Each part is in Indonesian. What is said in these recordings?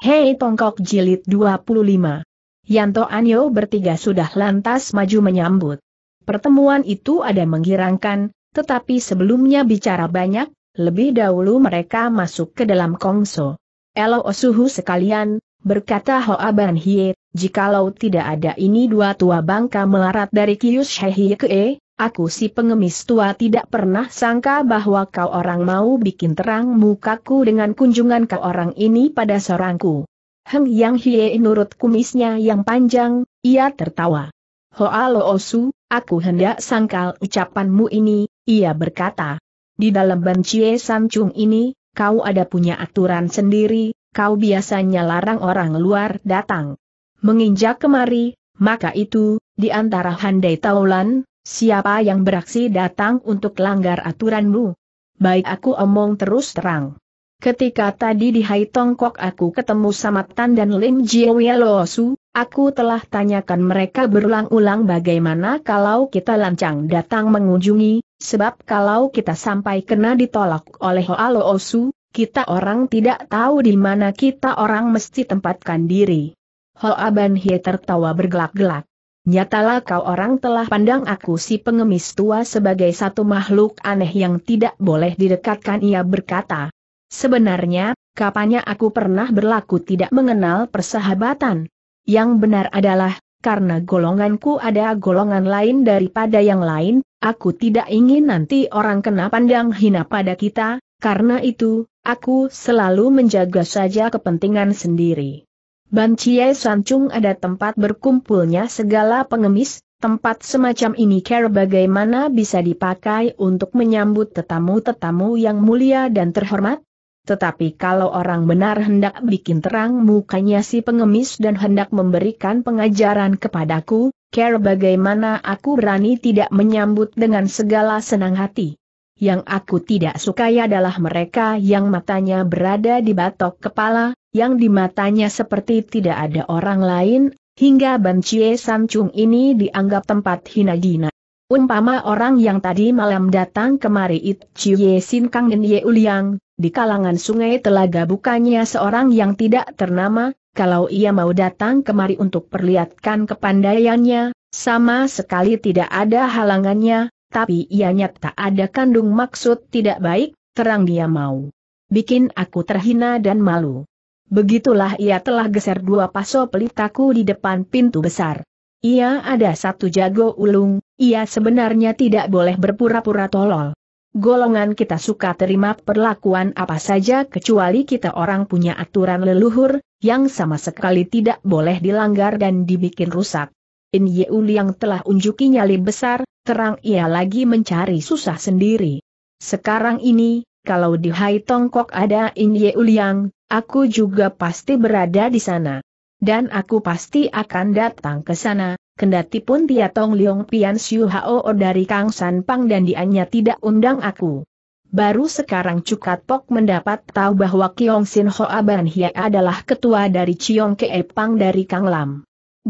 Hei Tongkok Jilid 25. Yanto Anyo bertiga sudah lantas maju menyambut. Pertemuan itu ada menggirangkan, tetapi sebelumnya bicara banyak, lebih dahulu mereka masuk ke dalam kongso. Elo Osuhu sekalian, berkata Hoa Ban Hie, jikalau tidak ada ini dua tua bangka melarat dari Kyushihie ke E, Aku si pengemis tua tidak pernah sangka bahwa kau orang mau bikin terang mukaku dengan kunjungan kau orang ini pada sorangku. Heng Yang Hie nurut kumisnya yang panjang, ia tertawa. Hoa Lo Osu, aku hendak sangkal ucapanmu ini, ia berkata. Di dalam San sancung ini, kau ada punya aturan sendiri, kau biasanya larang orang luar datang. Menginjak kemari, maka itu, di antara handai taulan, Siapa yang beraksi datang untuk langgar aturanmu? Baik aku omong terus terang. Ketika tadi di Hai Tongkok aku ketemu sama Tan dan Lim Jiewielosu, aku telah tanyakan mereka berulang-ulang bagaimana kalau kita lancang datang mengunjungi, sebab kalau kita sampai kena ditolak oleh Hoaloosu, kita orang tidak tahu di mana kita orang mesti tempatkan diri. Hoa Ban Hie tertawa bergelak-gelak. Nyatalah kau orang telah pandang aku si pengemis tua sebagai satu makhluk aneh yang tidak boleh didekatkan ia berkata. Sebenarnya, kapannya aku pernah berlaku tidak mengenal persahabatan. Yang benar adalah, karena golonganku ada golongan lain daripada yang lain, aku tidak ingin nanti orang kena pandang hina pada kita, karena itu, aku selalu menjaga saja kepentingan sendiri. Ban Chie Sancung ada tempat berkumpulnya segala pengemis, tempat semacam ini care bagaimana bisa dipakai untuk menyambut tetamu-tetamu yang mulia dan terhormat? Tetapi kalau orang benar hendak bikin terang mukanya si pengemis dan hendak memberikan pengajaran kepadaku, care bagaimana aku berani tidak menyambut dengan segala senang hati. Yang aku tidak sukai adalah mereka yang matanya berada di batok kepala, yang di matanya seperti tidak ada orang lain, hingga Ban Chie San Chung ini dianggap tempat hina dina. Umpama orang yang tadi malam datang kemari itu, Chie Sin Kang dan Ye Uliang, di kalangan sungai telaga bukannya seorang yang tidak ternama, kalau ia mau datang kemari untuk perlihatkan kepandaiannya, sama sekali tidak ada halangannya, tapi ia nyata ada kandung maksud tidak baik, terang dia mau. Bikin aku terhina dan malu. Begitulah ia telah geser dua paso pelitaku di depan pintu besar. Ia ada satu jago ulung, ia sebenarnya tidak boleh berpura-pura tolol. Golongan kita suka terima perlakuan apa saja kecuali kita orang punya aturan leluhur, yang sama sekali tidak boleh dilanggar dan dibikin rusak. In Yeul yang telah unjuki nyali besar, terang ia lagi mencari susah sendiri. Sekarang ini, kalau di Hai Tongkok ada In Yeul yang Aku juga pasti berada di sana. Dan aku pasti akan datang ke sana, kendati pun Tia Tong Liong Pian Siu Hao dari Kang San Pang dan dianya tidak undang aku. Baru sekarang Cukat Pok mendapat tahu bahwa Kiong Sin Hoa Ban Hia adalah ketua dari Ciong Ke Pang dari Kang Lam.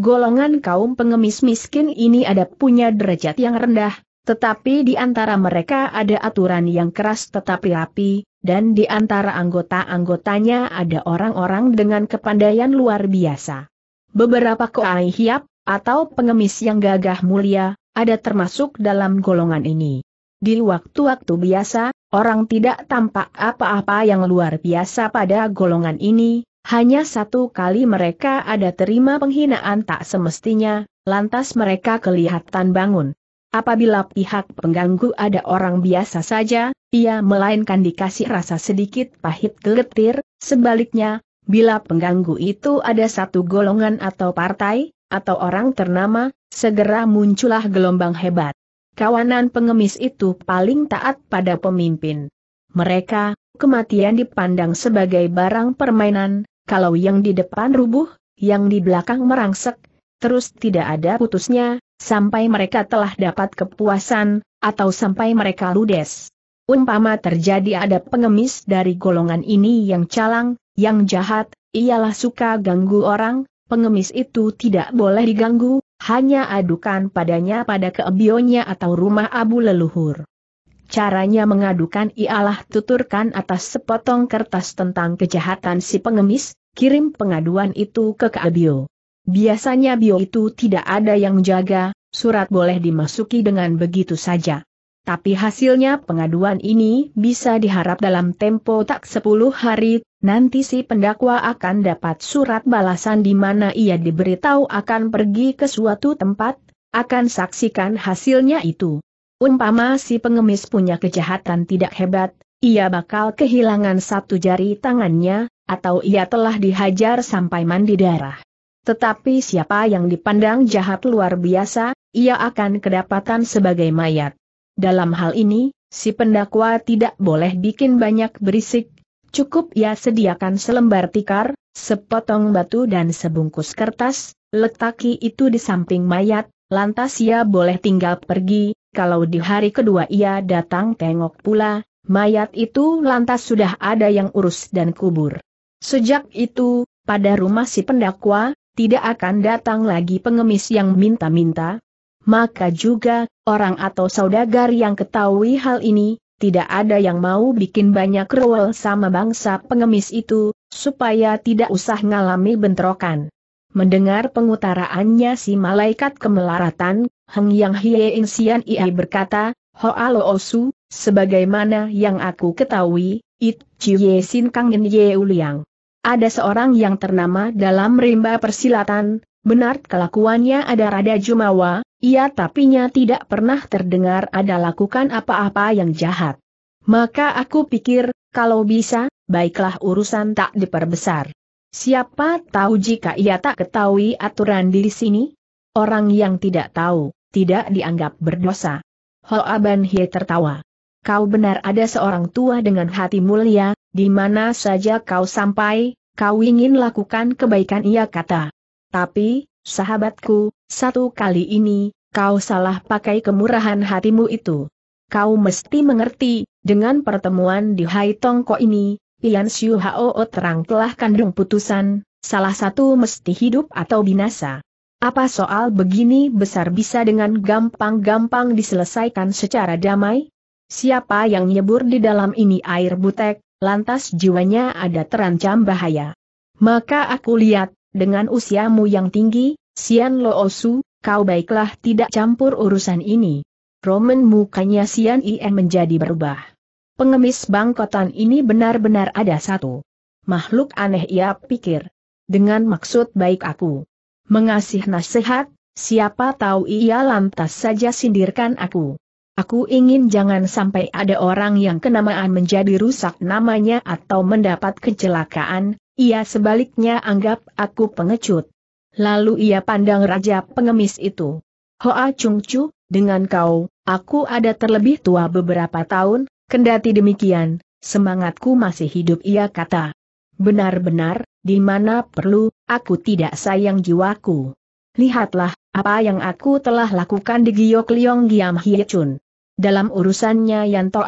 Golongan kaum pengemis miskin ini ada punya derajat yang rendah, tetapi di antara mereka ada aturan yang keras tetapi rapi, dan di antara anggota-anggotanya ada orang-orang dengan kepandaian luar biasa. Beberapa koai hiap, atau pengemis yang gagah mulia, ada termasuk dalam golongan ini. Di waktu-waktu biasa, orang tidak tampak apa-apa yang luar biasa pada golongan ini, hanya satu kali mereka ada terima penghinaan tak semestinya, lantas mereka kelihatan bangun. Apabila pihak pengganggu ada orang biasa saja, ia melainkan dikasih rasa sedikit pahit geletir, sebaliknya, bila pengganggu itu ada satu golongan atau partai, atau orang ternama, segera muncullah gelombang hebat. Kawanan pengemis itu paling taat pada pemimpin. Mereka, kematian dipandang sebagai barang permainan, kalau yang di depan rubuh, yang di belakang merangsek, terus tidak ada putusnya, sampai mereka telah dapat kepuasan, atau sampai mereka ludes. Umpama terjadi ada pengemis dari golongan ini yang calang, yang jahat, ialah suka ganggu orang, pengemis itu tidak boleh diganggu, hanya adukan padanya pada keebionya atau rumah abu leluhur. Caranya mengadukan ialah tuturkan atas sepotong kertas tentang kejahatan si pengemis, kirim pengaduan itu ke keabio. Biasanya bio itu tidak ada yang jaga, surat boleh dimasuki dengan begitu saja. Tapi hasilnya pengaduan ini bisa diharap dalam tempo tak 10 hari, nanti si pendakwa akan dapat surat balasan di mana ia diberitahu akan pergi ke suatu tempat, akan saksikan hasilnya itu. Umpama si pengemis punya kejahatan tidak hebat, ia bakal kehilangan satu jari tangannya, atau ia telah dihajar sampai mandi darah. Tetapi siapa yang dipandang jahat luar biasa, ia akan kedapatan sebagai mayat. Dalam hal ini, si pendakwa tidak boleh bikin banyak berisik, cukup ia sediakan selembar tikar, sepotong batu dan sebungkus kertas, letaki itu di samping mayat, lantas ia boleh tinggal pergi, kalau di hari kedua ia datang tengok pula, mayat itu lantas sudah ada yang urus dan kubur. Sejak itu, pada rumah si pendakwa, tidak akan datang lagi pengemis yang minta-minta, maka juga, orang atau saudagar yang ketahui hal ini, tidak ada yang mau bikin banyak rewel sama bangsa pengemis itu, supaya tidak usah ngalami bentrokan. Mendengar pengutaraannya si malaikat kemelaratan, Heng Yang Hie Sian Ia berkata, Hoa Lo Osu, sebagaimana yang aku ketahui, It Chie Sin Kang In Ye Uliang. Ada seorang yang ternama dalam rimba persilatan, benar kelakuannya ada Rada Jumawa, ia tapinya tidak pernah terdengar ada lakukan apa-apa yang jahat. Maka aku pikir, kalau bisa, baiklah urusan tak diperbesar. Siapa tahu jika ia tak ketahui aturan di sini? Orang yang tidak tahu, tidak dianggap berdosa. Hal Ban tertawa. Kau benar ada seorang tua dengan hati mulia, di mana saja kau sampai, kau ingin lakukan kebaikan ia kata. Tapi, sahabatku, satu kali ini, kau salah pakai kemurahan hatimu itu. Kau mesti mengerti, dengan pertemuan di Hai Tongko ini, Pian Siu Hao terang telah kandung putusan, salah satu mesti hidup atau binasa. Apa soal begini besar bisa dengan gampang-gampang diselesaikan secara damai? Siapa yang nyebur di dalam ini air butek, lantas jiwanya ada terancam bahaya. Maka aku lihat, dengan usiamu yang tinggi, Sian Loosu, kau baiklah tidak campur urusan ini. Roman mukanya Sian Ien menjadi berubah. Pengemis bangkotan ini benar-benar ada satu. Makhluk aneh ia pikir. Dengan maksud baik aku. Mengasih nasihat, siapa tahu ia lantas saja sindirkan aku. Aku ingin jangan sampai ada orang yang kenamaan menjadi rusak namanya atau mendapat kecelakaan, ia sebaliknya anggap aku pengecut. Lalu ia pandang raja pengemis itu. Hoa Chung Chu, dengan kau, aku ada terlebih tua beberapa tahun, kendati demikian, semangatku masih hidup ia kata. Benar-benar, di mana perlu, aku tidak sayang jiwaku. Lihatlah, apa yang aku telah lakukan di Giok Liong Giam Hye Chun. Dalam urusannya Yan To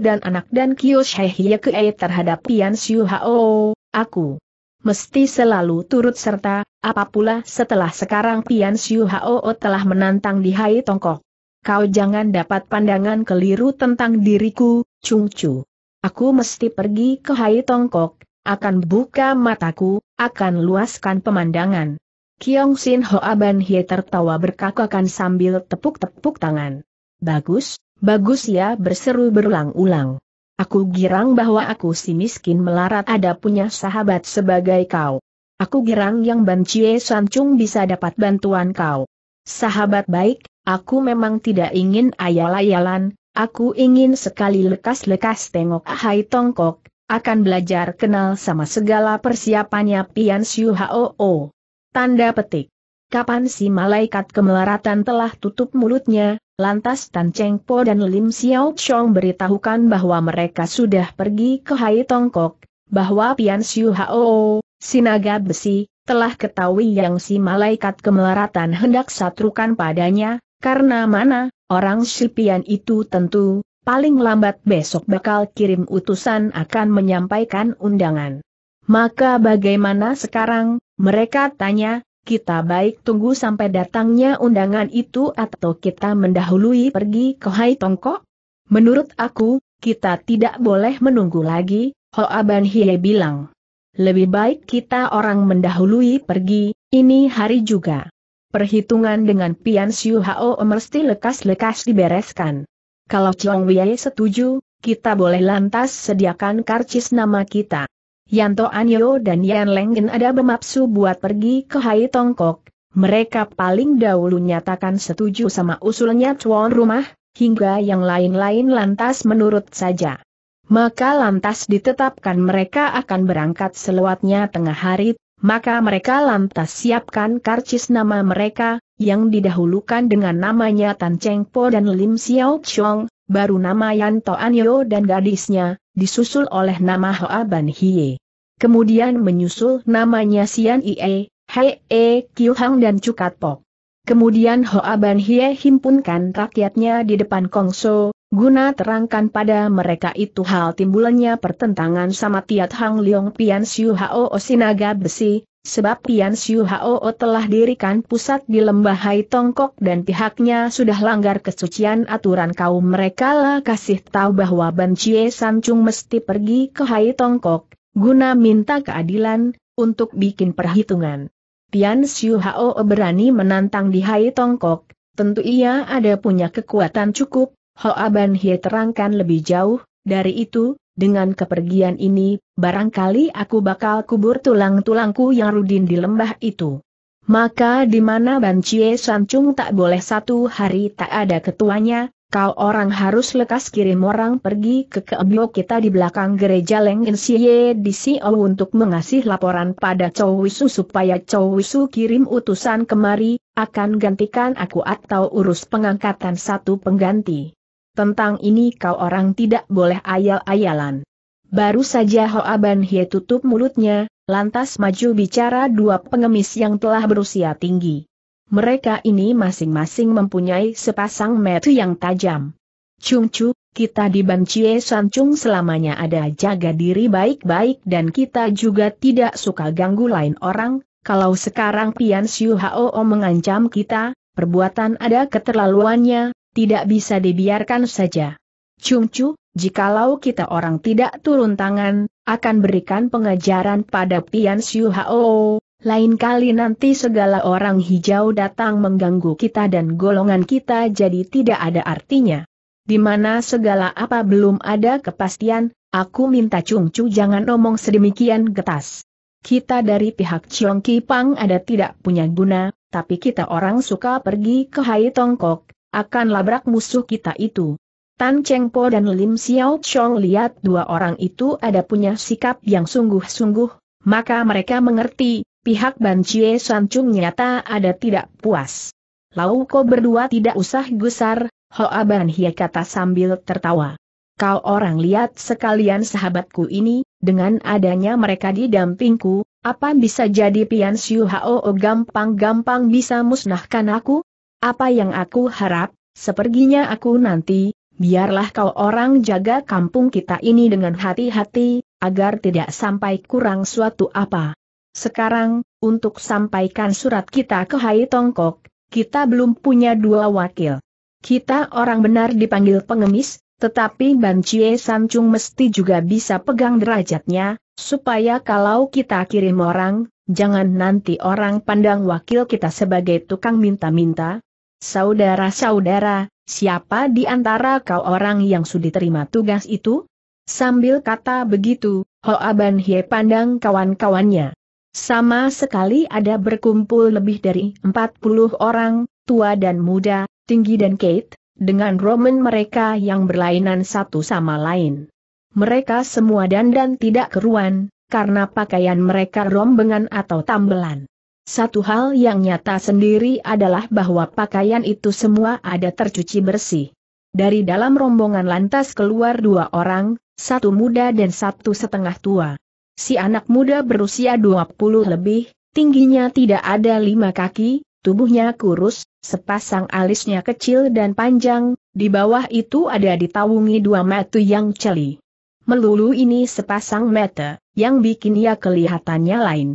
dan anak dan Kyo Shehye Kei terhadap Yan Siu Hao, aku mesti selalu turut serta, Apapula setelah sekarang Pian Siu Hao telah menantang di Hai Tongkok. Kau jangan dapat pandangan keliru tentang diriku, Chung Chu. Aku mesti pergi ke Hai Tongkok, akan buka mataku, akan luaskan pemandangan. Kiong Sin Hoa Ban Hye tertawa berkakakan sambil tepuk-tepuk tangan. Bagus, Bagus ya berseru berulang-ulang. Aku girang bahwa aku si miskin melarat ada punya sahabat sebagai kau. Aku girang yang Bancie Sancung bisa dapat bantuan kau. Sahabat baik, aku memang tidak ingin ayal-ayalan, aku ingin sekali lekas-lekas tengok Ahai Tongkok, akan belajar kenal sama segala persiapannya Pian Siu Hoo. Tanda petik. Kapan si malaikat kemelaratan telah tutup mulutnya, Lantas Tan Cheng Po dan Lim Xiao Chong beritahukan bahwa mereka sudah pergi ke Hai Tong Kok. bahwa Pian Siu Hao, Sinaga Besi, telah ketahui yang si malaikat kemelaratan hendak satrukan padanya, karena mana, orang si Pian itu tentu, paling lambat besok bakal kirim utusan akan menyampaikan undangan. Maka bagaimana sekarang, mereka tanya, kita baik tunggu sampai datangnya undangan itu atau kita mendahului pergi ke Hai Tongkok? Menurut aku, kita tidak boleh menunggu lagi, Hoa Ban Hie bilang. Lebih baik kita orang mendahului pergi, ini hari juga. Perhitungan dengan Pian Siu Hao mesti lekas-lekas dibereskan. Kalau Chong Wei setuju, kita boleh lantas sediakan karcis nama kita. Yanto Anyo dan Yan Lenggen ada bermaksud buat pergi ke Hai Tongkok, mereka paling dahulu nyatakan setuju sama usulnya tuan rumah, hingga yang lain-lain lantas menurut saja. Maka lantas ditetapkan mereka akan berangkat selewatnya tengah hari, maka mereka lantas siapkan karcis nama mereka, yang didahulukan dengan namanya Tan Cheng Po dan Lim Xiao Chong, baru nama Yanto Anyo dan gadisnya, disusul oleh nama Hoa Ban Hie. Kemudian menyusul namanya Sian Ie, Hei E Kiu Hang dan Cukat Pok. Kemudian Hoa Ban Hie himpunkan rakyatnya di depan Kong So, guna terangkan pada mereka itu hal timbulannya pertentangan sama Tiat Hang Leong Pian Siu Hao Osinaga Besi, Sebab Tian Siu Hao telah dirikan pusat di lembah Hai Tongkok dan pihaknya sudah langgar kesucian aturan kaum mereka lah kasih tahu bahwa Ban Chie Chung mesti pergi ke Hai Tongkok, guna minta keadilan, untuk bikin perhitungan. Tian Siu Hao berani menantang di Hai Tongkok, tentu ia ada punya kekuatan cukup, Hoa Ban Hie terangkan lebih jauh, dari itu, dengan kepergian ini, barangkali aku bakal kubur tulang-tulangku yang rudin di lembah itu. Maka di mana Ban Chie Sancung tak boleh satu hari tak ada ketuanya, kau orang harus lekas kirim orang pergi ke keebio kita di belakang gereja Leng Siye di Sio untuk mengasih laporan pada Chow Wisu supaya Chow Wisu kirim utusan kemari, akan gantikan aku atau urus pengangkatan satu pengganti. Tentang ini kau orang tidak boleh ayal-ayalan. Baru saja Hoa Ban Hie tutup mulutnya, lantas maju bicara dua pengemis yang telah berusia tinggi. Mereka ini masing-masing mempunyai sepasang metu yang tajam. Cung Chu, kita di Ban Chie San Chung selamanya ada jaga diri baik-baik dan kita juga tidak suka ganggu lain orang, kalau sekarang Pian Siu Hao mengancam kita, perbuatan ada keterlaluannya, tidak bisa dibiarkan saja. Cungcu, jikalau kita orang tidak turun tangan, akan berikan pengajaran pada Pian Siu Hao, lain kali nanti segala orang hijau datang mengganggu kita dan golongan kita jadi tidak ada artinya. Di mana segala apa belum ada kepastian, aku minta Cungcu jangan omong sedemikian getas. Kita dari pihak Chiong Kipang ada tidak punya guna, tapi kita orang suka pergi ke Hai Tongkok, akan labrak musuh kita itu. Tan Cheng Po dan Lim Xiao Chong lihat dua orang itu ada punya sikap yang sungguh-sungguh, maka mereka mengerti, pihak Ban Chie Chung nyata ada tidak puas. Lau Ko berdua tidak usah gusar, Hoa Ban Hie kata sambil tertawa. Kau orang lihat sekalian sahabatku ini, dengan adanya mereka di dampingku, apa bisa jadi Pian Siu Hao gampang-gampang bisa musnahkan aku? Apa yang aku harap, seperginya aku nanti, biarlah kau orang jaga kampung kita ini dengan hati-hati, agar tidak sampai kurang suatu apa. Sekarang, untuk sampaikan surat kita ke Hai Tongkok, kita belum punya dua wakil. Kita orang benar dipanggil pengemis, tetapi Ban Chie Sancung mesti juga bisa pegang derajatnya, supaya kalau kita kirim orang, jangan nanti orang pandang wakil kita sebagai tukang minta-minta, Saudara-saudara, siapa di antara kau orang yang sudi terima tugas itu? Sambil kata begitu, Hoa Ban Hie pandang kawan-kawannya. Sama sekali ada berkumpul lebih dari 40 orang, tua dan muda, tinggi dan Kate, dengan roman mereka yang berlainan satu sama lain. Mereka semua dandan tidak keruan, karena pakaian mereka rombengan atau tambelan. Satu hal yang nyata sendiri adalah bahwa pakaian itu semua ada tercuci bersih. Dari dalam rombongan lantas keluar dua orang, satu muda dan satu setengah tua. Si anak muda berusia 20 lebih, tingginya tidak ada lima kaki, tubuhnya kurus, sepasang alisnya kecil dan panjang, di bawah itu ada ditawungi dua mata yang celi. Melulu ini sepasang mata, yang bikin ia kelihatannya lain.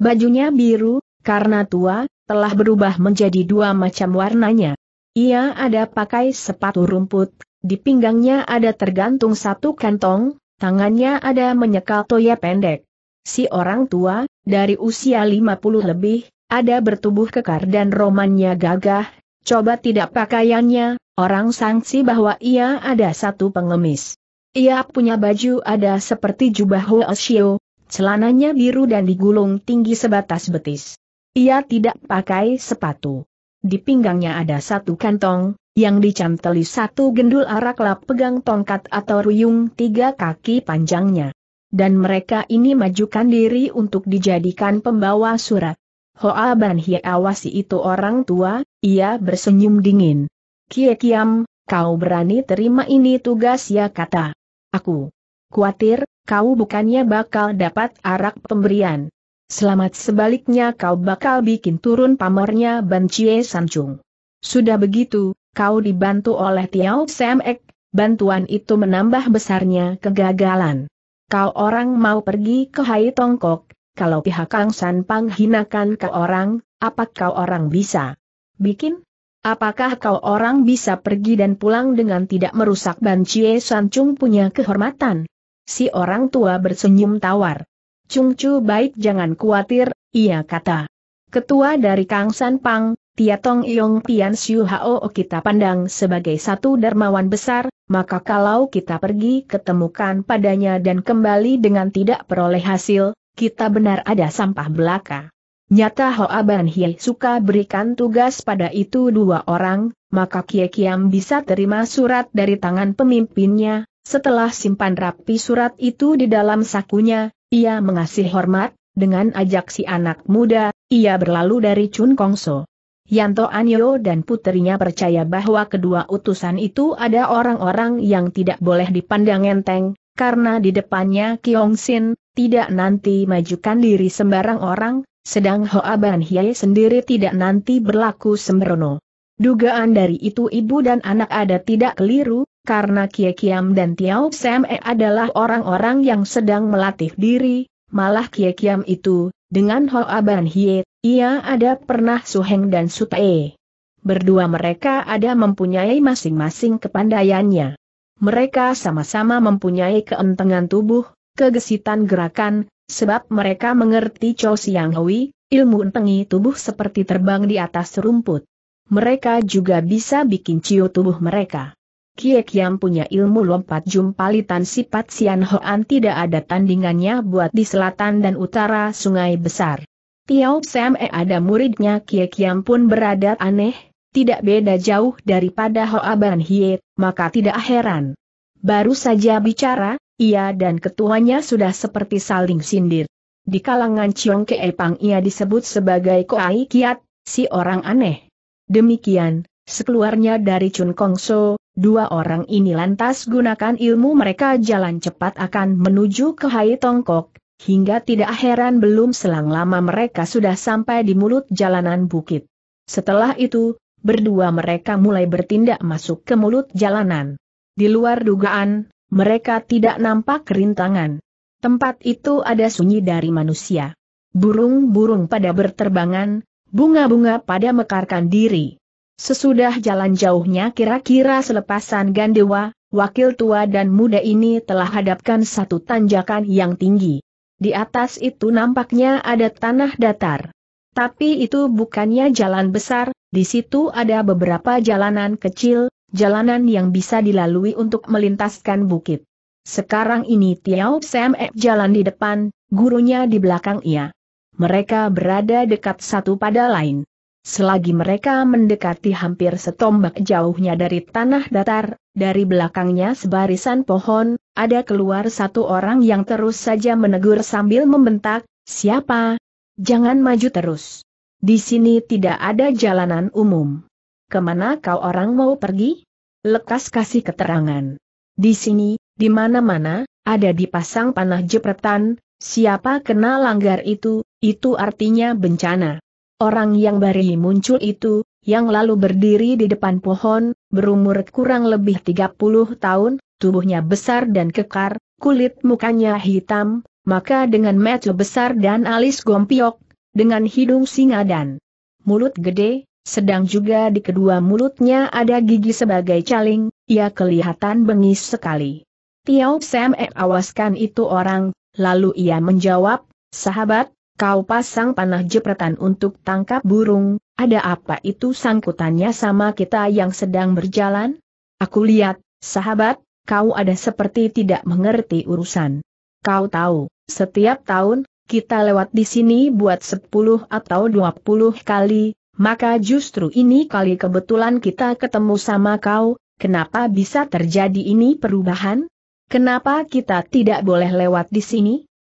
Bajunya biru, karena tua, telah berubah menjadi dua macam warnanya. Ia ada pakai sepatu rumput, di pinggangnya ada tergantung satu kantong, tangannya ada menyekal toya pendek. Si orang tua, dari usia 50 lebih, ada bertubuh kekar dan romannya gagah, coba tidak pakaiannya, orang sangsi bahwa ia ada satu pengemis. Ia punya baju ada seperti jubah Hoashio, celananya biru dan digulung tinggi sebatas betis. Ia tidak pakai sepatu. Di pinggangnya ada satu kantong, yang dicanteli satu gendul arak lap pegang tongkat atau ruyung tiga kaki panjangnya. Dan mereka ini majukan diri untuk dijadikan pembawa surat. Hoa Ban Hie awasi itu orang tua, ia bersenyum dingin. Kie Kiam, kau berani terima ini tugas ya kata. Aku kuatir, kau bukannya bakal dapat arak pemberian. Selamat sebaliknya kau bakal bikin turun pamornya Ban Chie Sancung. Sudah begitu, kau dibantu oleh Tiao Sam Ek, bantuan itu menambah besarnya kegagalan. Kau orang mau pergi ke Hai Tongkok, kalau pihak Kang San Pang hinakan ke orang, apa kau orang bisa bikin? Apakah kau orang bisa pergi dan pulang dengan tidak merusak Ban Chie Sancung punya kehormatan? Si orang tua bersenyum tawar. Cungcu baik jangan khawatir, ia kata. Ketua dari Kang San Pang, Tia Tong Yong Pian Siu Hao kita pandang sebagai satu dermawan besar, maka kalau kita pergi ketemukan padanya dan kembali dengan tidak peroleh hasil, kita benar ada sampah belaka. Nyata Hoa Ban Hie suka berikan tugas pada itu dua orang, maka Kie Kiam bisa terima surat dari tangan pemimpinnya, setelah simpan rapi surat itu di dalam sakunya, ia mengasih hormat, dengan ajak si anak muda, ia berlalu dari Chun Kongso. Yanto Anyo dan putrinya percaya bahwa kedua utusan itu ada orang-orang yang tidak boleh dipandang enteng, karena di depannya Kiong Sin, tidak nanti majukan diri sembarang orang, sedang Hoa Ban Hye sendiri tidak nanti berlaku sembrono. Dugaan dari itu ibu dan anak ada tidak keliru, karena Kie Kiam dan Tiao Sam E adalah orang-orang yang sedang melatih diri, malah Kie Kiam itu, dengan Hoa Ban Hie, ia ada pernah Suheng dan Sutae. Berdua mereka ada mempunyai masing-masing kepandaiannya. Mereka sama-sama mempunyai keentengan tubuh, kegesitan gerakan, sebab mereka mengerti chow Siang Hui, ilmu entengi tubuh seperti terbang di atas rumput. Mereka juga bisa bikin ciu tubuh mereka. Kiek yang punya ilmu lompat jumpalitan sifat Sian Hoan tidak ada tandingannya buat di selatan dan utara sungai besar. Tiao Sam E ada muridnya Kiek yang pun berada aneh, tidak beda jauh daripada Hoa Ban Hie, maka tidak heran. Baru saja bicara, ia dan ketuanya sudah seperti saling sindir. Di kalangan Chiong Pang ia disebut sebagai Koai Kiat, si orang aneh. Demikian, Sekeluarnya dari Chun Kongso, dua orang ini lantas gunakan ilmu mereka jalan cepat akan menuju ke Hai Tongkok, hingga tidak heran belum selang lama mereka sudah sampai di mulut jalanan bukit. Setelah itu, berdua mereka mulai bertindak masuk ke mulut jalanan. Di luar dugaan, mereka tidak nampak kerintangan. Tempat itu ada sunyi dari manusia. Burung-burung pada berterbangan, bunga-bunga pada mekarkan diri Sesudah jalan jauhnya kira-kira selepasan Gandewa, wakil tua dan muda ini telah hadapkan satu tanjakan yang tinggi. Di atas itu nampaknya ada tanah datar. Tapi itu bukannya jalan besar, di situ ada beberapa jalanan kecil, jalanan yang bisa dilalui untuk melintaskan bukit. Sekarang ini Tiao Sam Ek jalan di depan, gurunya di belakang ia. Mereka berada dekat satu pada lain. Selagi mereka mendekati hampir setombak jauhnya dari tanah datar, dari belakangnya sebarisan pohon, ada keluar satu orang yang terus saja menegur sambil membentak, siapa? Jangan maju terus. Di sini tidak ada jalanan umum. Kemana kau orang mau pergi? Lekas kasih keterangan. Di sini, di mana-mana, ada dipasang panah jepretan, siapa kenal langgar itu, itu artinya bencana. Orang yang bari muncul itu, yang lalu berdiri di depan pohon, berumur kurang lebih 30 tahun, tubuhnya besar dan kekar, kulit mukanya hitam, maka dengan mata besar dan alis gompiok, dengan hidung singa dan mulut gede, sedang juga di kedua mulutnya ada gigi sebagai caling, ia kelihatan bengis sekali. Tiao Sam e, awaskan itu orang, lalu ia menjawab, sahabat, Kau pasang panah jepretan untuk tangkap burung, ada apa itu sangkutannya sama kita yang sedang berjalan? Aku lihat, sahabat, kau ada seperti tidak mengerti urusan. Kau tahu, setiap tahun, kita lewat di sini buat 10 atau 20 kali, maka justru ini kali kebetulan kita ketemu sama kau, kenapa bisa terjadi ini perubahan? Kenapa kita tidak boleh lewat di sini?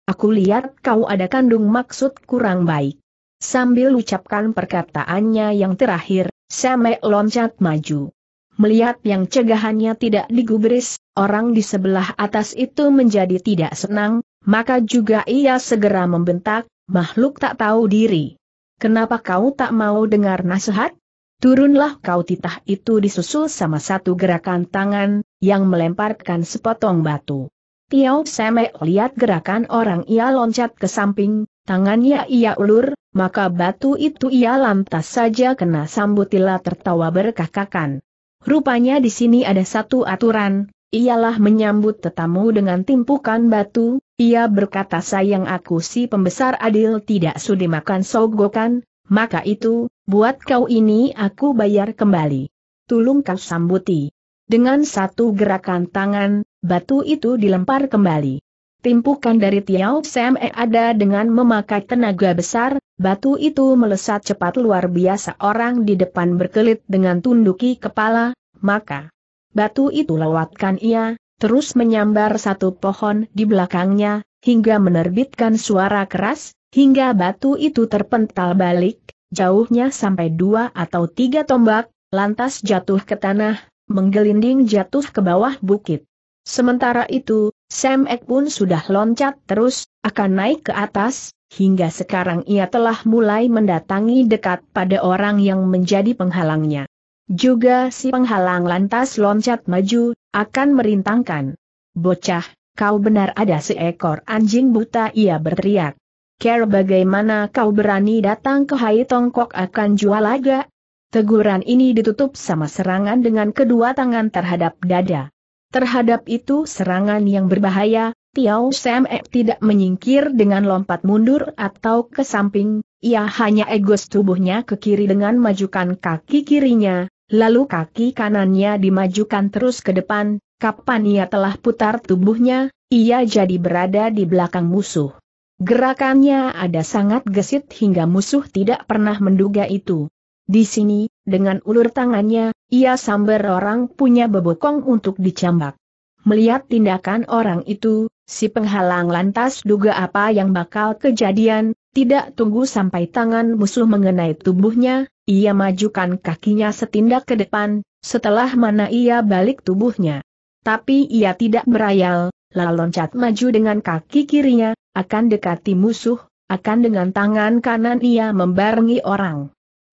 Aku lihat kau ada kandung maksud kurang baik. Sambil ucapkan perkataannya yang terakhir, Seme loncat maju. Melihat yang cegahannya tidak digubris, orang di sebelah atas itu menjadi tidak senang, maka juga ia segera membentak, makhluk tak tahu diri. Kenapa kau tak mau dengar nasihat? Turunlah kau titah itu disusul sama satu gerakan tangan, yang melemparkan sepotong batu. Tiao Seme lihat gerakan orang ia loncat ke samping, tangannya ia ulur, maka batu itu ia lantas saja kena sambutila tertawa berkakakan. Rupanya di sini ada satu aturan, ialah menyambut tetamu dengan timpukan batu, ia berkata sayang aku si pembesar adil tidak sudi makan sogokan, maka itu, buat kau ini aku bayar kembali. Tulung kau sambuti. Dengan satu gerakan tangan, Batu itu dilempar kembali. Timpukan dari Tiao Sam e ada dengan memakai tenaga besar, batu itu melesat cepat luar biasa orang di depan berkelit dengan tunduki kepala, maka batu itu lewatkan ia, terus menyambar satu pohon di belakangnya, hingga menerbitkan suara keras, hingga batu itu terpental balik, jauhnya sampai dua atau tiga tombak, lantas jatuh ke tanah, menggelinding jatuh ke bawah bukit. Sementara itu, Sam Ek pun sudah loncat terus, akan naik ke atas, hingga sekarang ia telah mulai mendatangi dekat pada orang yang menjadi penghalangnya. Juga si penghalang lantas loncat maju, akan merintangkan. Bocah, kau benar ada seekor anjing buta ia berteriak. Care bagaimana kau berani datang ke Hai Tongkok akan jual laga? Teguran ini ditutup sama serangan dengan kedua tangan terhadap dada. Terhadap itu serangan yang berbahaya, Tiao Sam e tidak menyingkir dengan lompat mundur atau ke samping, ia hanya egos tubuhnya ke kiri dengan majukan kaki kirinya, lalu kaki kanannya dimajukan terus ke depan, kapan ia telah putar tubuhnya, ia jadi berada di belakang musuh. Gerakannya ada sangat gesit hingga musuh tidak pernah menduga itu. Di sini, dengan ulur tangannya, ia sambar orang punya bebokong untuk dicambak. Melihat tindakan orang itu, si penghalang lantas duga apa yang bakal kejadian, tidak tunggu sampai tangan musuh mengenai tubuhnya, ia majukan kakinya setindak ke depan, setelah mana ia balik tubuhnya. Tapi ia tidak berayal, lalu loncat maju dengan kaki kirinya, akan dekati musuh, akan dengan tangan kanan ia membarengi orang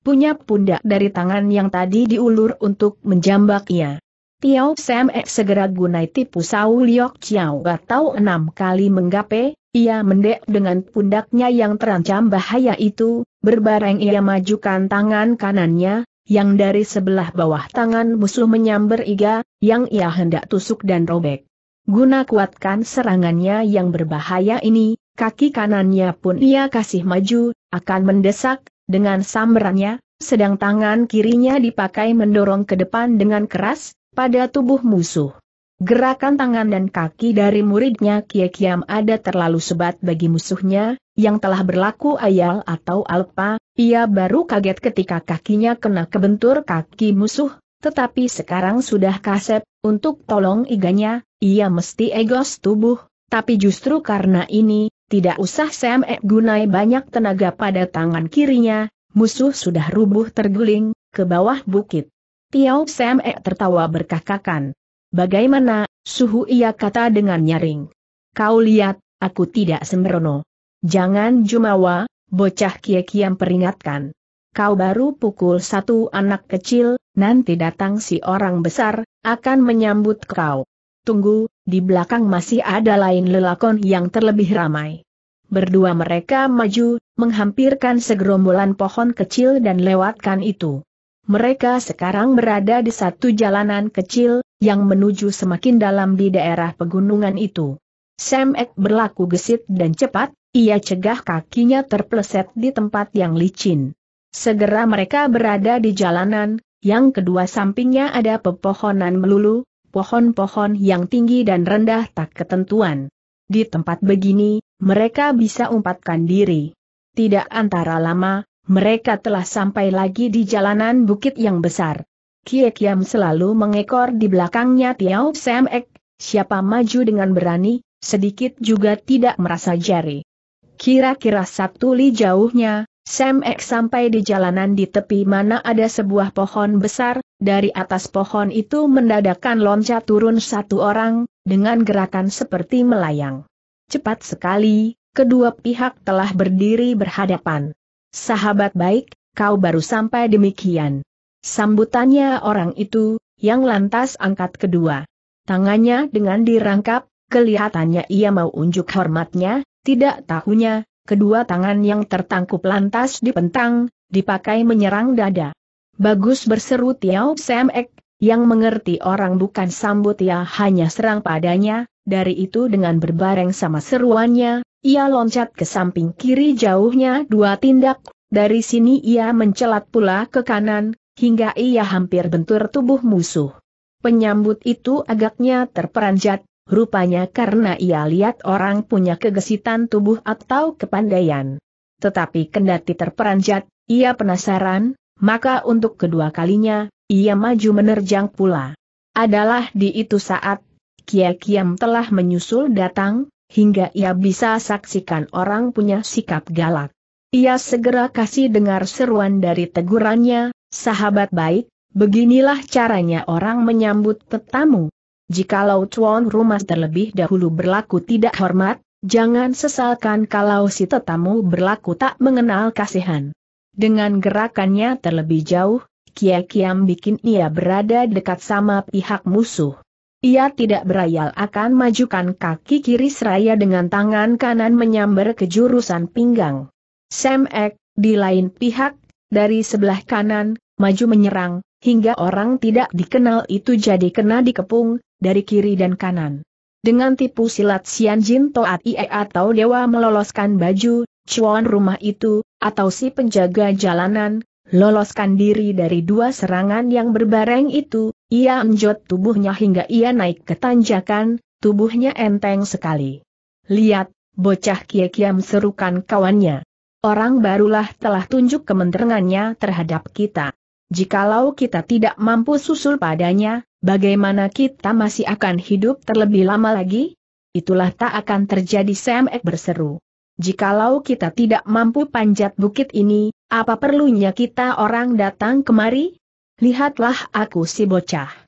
punya pundak dari tangan yang tadi diulur untuk menjambaknya. Tiao Sam Ek segera gunai tipu Sau Liok Chiao atau enam kali menggape, ia mendek dengan pundaknya yang terancam bahaya itu, berbareng ia majukan tangan kanannya, yang dari sebelah bawah tangan musuh menyamber iga, yang ia hendak tusuk dan robek. Guna kuatkan serangannya yang berbahaya ini, kaki kanannya pun ia kasih maju, akan mendesak, dengan samberannya, sedang tangan kirinya dipakai mendorong ke depan dengan keras, pada tubuh musuh. Gerakan tangan dan kaki dari muridnya Kie Kiam ada terlalu sebat bagi musuhnya, yang telah berlaku ayal atau alpa, ia baru kaget ketika kakinya kena kebentur kaki musuh, tetapi sekarang sudah kasep, untuk tolong iganya, ia mesti egos tubuh, tapi justru karena ini, tidak usah Sam Ek gunai banyak tenaga pada tangan kirinya, musuh sudah rubuh terguling, ke bawah bukit. Tiau Sam Ek tertawa berkakakan. Bagaimana, suhu ia kata dengan nyaring. Kau lihat, aku tidak sembrono. Jangan jumawa, bocah kie kiam peringatkan. Kau baru pukul satu anak kecil, nanti datang si orang besar, akan menyambut kau. Tunggu, di belakang masih ada lain lelakon yang terlebih ramai. Berdua mereka maju, menghampirkan segerombolan pohon kecil dan lewatkan itu. Mereka sekarang berada di satu jalanan kecil, yang menuju semakin dalam di daerah pegunungan itu. Sam Ek berlaku gesit dan cepat, ia cegah kakinya terpleset di tempat yang licin. Segera mereka berada di jalanan, yang kedua sampingnya ada pepohonan melulu, pohon-pohon yang tinggi dan rendah tak ketentuan. Di tempat begini, mereka bisa umpatkan diri. Tidak antara lama, mereka telah sampai lagi di jalanan bukit yang besar. Kie Kiam selalu mengekor di belakangnya Tiao Sam Ek, siapa maju dengan berani, sedikit juga tidak merasa jari. Kira-kira satu li jauhnya, Sam X sampai di jalanan di tepi mana ada sebuah pohon besar, dari atas pohon itu mendadakan loncat turun satu orang, dengan gerakan seperti melayang. Cepat sekali, kedua pihak telah berdiri berhadapan. Sahabat baik, kau baru sampai demikian. Sambutannya orang itu, yang lantas angkat kedua. Tangannya dengan dirangkap, kelihatannya ia mau unjuk hormatnya, tidak tahunya, kedua tangan yang tertangkup lantas dipentang, dipakai menyerang dada. Bagus berseru Tiao Semek, yang mengerti orang bukan sambut ia hanya serang padanya, dari itu dengan berbareng sama seruannya, ia loncat ke samping kiri jauhnya dua tindak, dari sini ia mencelat pula ke kanan, hingga ia hampir bentur tubuh musuh. Penyambut itu agaknya terperanjat, rupanya karena ia lihat orang punya kegesitan tubuh atau kepandaian. Tetapi kendati terperanjat, ia penasaran, maka untuk kedua kalinya, ia maju menerjang pula. Adalah di itu saat, Kia Kiam telah menyusul datang, hingga ia bisa saksikan orang punya sikap galak. Ia segera kasih dengar seruan dari tegurannya, sahabat baik, beginilah caranya orang menyambut tetamu. Jikalau tuan rumah terlebih dahulu berlaku tidak hormat, jangan sesalkan kalau si tetamu berlaku tak mengenal kasihan. Dengan gerakannya terlebih jauh, Kia Kiam bikin ia berada dekat sama pihak musuh. Ia tidak berayal akan majukan kaki kiri seraya dengan tangan kanan menyambar ke jurusan pinggang. Sam Ek, di lain pihak, dari sebelah kanan, maju menyerang, hingga orang tidak dikenal itu jadi kena dikepung, dari kiri dan kanan. Dengan tipu silat Sian Jin Toat Ie atau Dewa meloloskan baju, cuan rumah itu, atau si penjaga jalanan, loloskan diri dari dua serangan yang berbareng itu, ia enjot tubuhnya hingga ia naik ke tanjakan, tubuhnya enteng sekali. Lihat, bocah Kie Kiam serukan kawannya. Orang barulah telah tunjuk kementerengannya terhadap kita. Jikalau kita tidak mampu susul padanya, bagaimana kita masih akan hidup terlebih lama lagi? Itulah tak akan terjadi Sam berseru. Jikalau kita tidak mampu panjat bukit ini, apa perlunya kita orang datang kemari? Lihatlah aku si bocah.